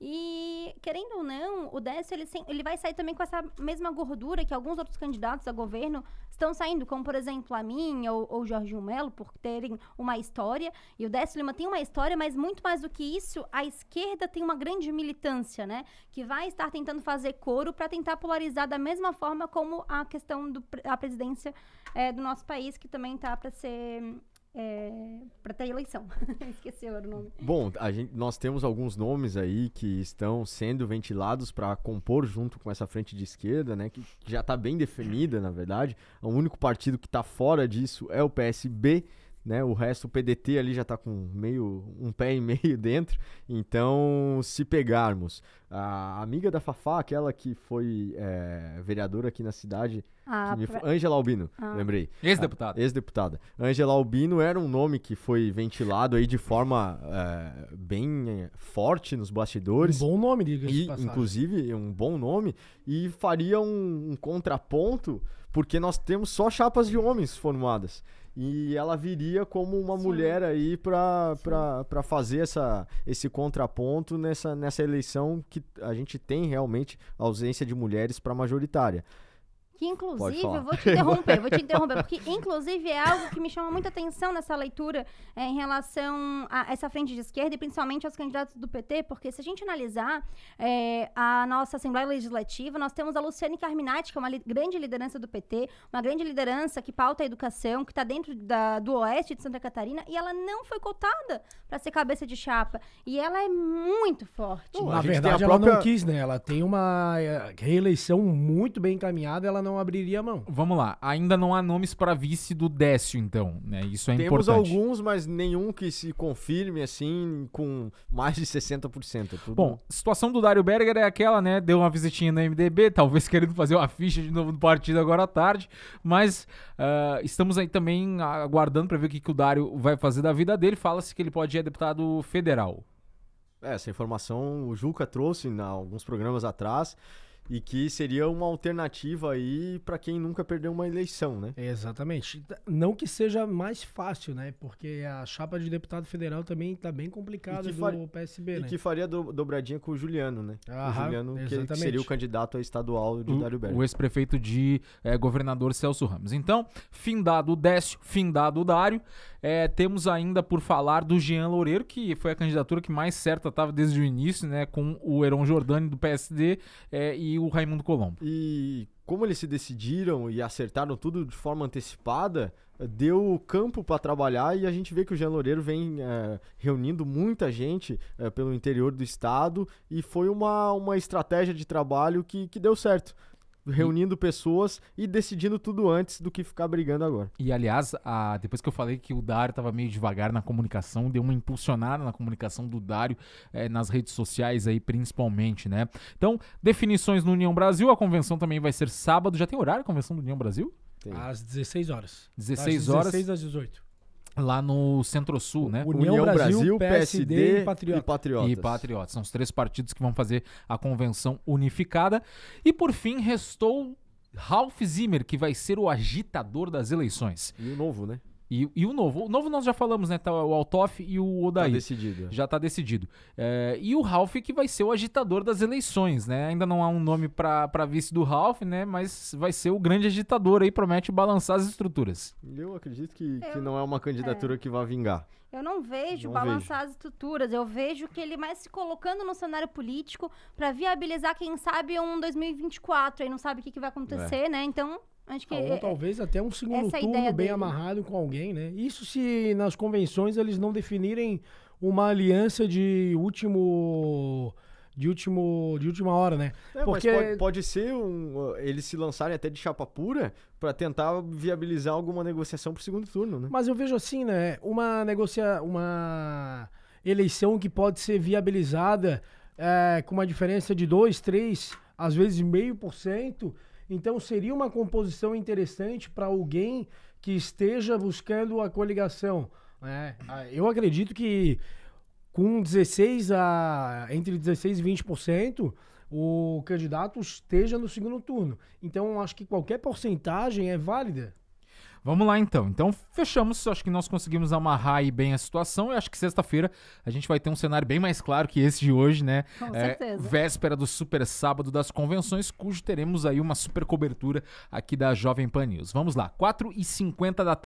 E, querendo ou não, o Décio, ele, ele vai sair também com essa mesma gordura que alguns outros candidatos a governo estão saindo, como, por exemplo, a minha ou, o Jorginho Melo, por terem uma história. E o Décio Lima tem uma história, mas muito mais do que isso, a esquerda tem uma grande militância, né? Que vai estar tentando fazer coro para tentar polarizar da mesma forma como a questão da presidência é, do nosso país, que também está para ser é, para ter eleição. Esqueceu o nome. Bom, a gente, nós temos alguns nomes aí que estão sendo ventilados para compor junto com essa frente de esquerda, né, que já está bem definida, na verdade. O único partido que está fora disso é o PSB né? O resto, o PDT ali já está com meio um pé e meio dentro. Então, se pegarmos a amiga da Fafá, aquela que foi é, vereadora aqui na cidade, ah, me... pra... Angela Albino, ah. lembrei. Ex-deputada. Ex-deputada. Angela Albino era um nome que foi ventilado aí de forma é, bem eh, forte nos bastidores. Um bom nome, diga-se. Inclusive, um bom nome. E faria um, um contraponto porque nós temos só chapas de homens formadas. E ela viria como uma Sim. mulher aí para fazer essa, esse contraponto nessa, nessa eleição que a gente tem realmente ausência de mulheres para majoritária. Que inclusive, eu vou te interromper, vou te interromper, porque inclusive é algo que me chama muita atenção nessa leitura é, em relação a essa frente de esquerda e principalmente aos candidatos do PT, porque se a gente analisar é, a nossa Assembleia Legislativa, nós temos a Luciane Carminati, que é uma li grande liderança do PT, uma grande liderança que pauta a educação, que está dentro da, do oeste de Santa Catarina, e ela não foi cotada para ser cabeça de chapa. E ela é muito forte. na verdade, ela própria... não quis, né? Ela tem uma é, reeleição muito bem encaminhada, ela não abriria a mão. Vamos lá. Ainda não há nomes para vice do Décio, então. Né? Isso é Temos importante. Temos alguns, mas nenhum que se confirme assim com mais de 60%. É tudo... Bom, situação do Dário Berger é aquela, né? Deu uma visitinha no MDB, talvez querendo fazer uma ficha de novo do partido agora à tarde, mas uh, estamos aí também aguardando para ver o que, que o Dário vai fazer da vida dele. Fala-se que ele pode ir a deputado federal. É, essa informação o Juca trouxe em alguns programas atrás. E que seria uma alternativa aí para quem nunca perdeu uma eleição, né? Exatamente. Não que seja mais fácil, né? Porque a chapa de deputado federal também está bem complicada do PSB, e né? E que faria do, dobradinha com o Juliano, né? Aham, o Juliano que, que, seria o candidato a estadual de o, Dário Berto. O ex-prefeito de é, governador Celso Ramos. Então, findado o Décio, findado o Dário, é, temos ainda por falar do Jean Loureiro, que foi a candidatura que mais certa estava desde o início, né? Com o Heron Jordani do PSD é, eh, e e o Raimundo Colombo. E como eles se decidiram e acertaram tudo de forma antecipada, deu campo para trabalhar e a gente vê que o Jean Loureiro vem é, reunindo muita gente é, pelo interior do estado e foi uma, uma estratégia de trabalho que, que deu certo reunindo e... pessoas e decidindo tudo antes do que ficar brigando agora. E aliás, a... depois que eu falei que o Dário estava meio devagar na comunicação, deu uma impulsionada na comunicação do Dário é, nas redes sociais aí, principalmente, né? Então, definições no União Brasil, a convenção também vai ser sábado. Já tem horário a convenção do União Brasil? Tem. Às 16 horas. 16 às 16 horas. 16 às 18 lá no Centro-Sul, né? União, União Brasil, Brasil, PSD, PSD e, e Patriotas. E Patriotas. São os três partidos que vão fazer a convenção unificada. E por fim, restou Ralf Zimmer, que vai ser o agitador das eleições. E o novo, né? E, e, o novo? O novo nós já falamos, né? Tá o Altoff e o Odaí. Tá decidido. Já tá decidido. É, e o Ralph que vai ser o agitador das eleições, né? Ainda não há um nome para vice do Ralph, né? Mas vai ser o grande agitador aí, promete balançar as estruturas. Eu acredito que, eu, que não é uma candidatura é. que vai vingar. Eu não vejo não balançar vejo. as estruturas. Eu vejo que ele mais se colocando no cenário político para viabilizar, quem sabe, um 2024. Aí não sabe o que, que vai acontecer, é. né? Então, Acho que ah, ou é, é, talvez até um segundo turno bem dele. amarrado com alguém, né? Isso se nas convenções eles não definirem uma aliança de último de último de última hora, né? É, Porque pode, pode, ser um, eles se lançarem até de chapa pura para tentar viabilizar alguma negociação para o segundo turno, né? Mas eu vejo assim, né? Uma negocia uma eleição que pode ser viabilizada é, com uma diferença de 2, 3, às vezes meio por cento então seria uma composição interessante para alguém que esteja buscando a coligação. Né? Ah, eu acredito que com 16 a entre 16 e 20% o candidato esteja no segundo turno. Então acho que qualquer porcentagem é válida. Vamos lá então. Então fechamos. Acho que nós conseguimos amarrar aí bem a situação. Eu acho que sexta-feira a gente vai ter um cenário bem mais claro que esse de hoje, né? Com é, certeza. Véspera do super sábado das convenções, cujo teremos aí uma super cobertura aqui da Jovem Pan News. Vamos lá, 4h50 da tarde.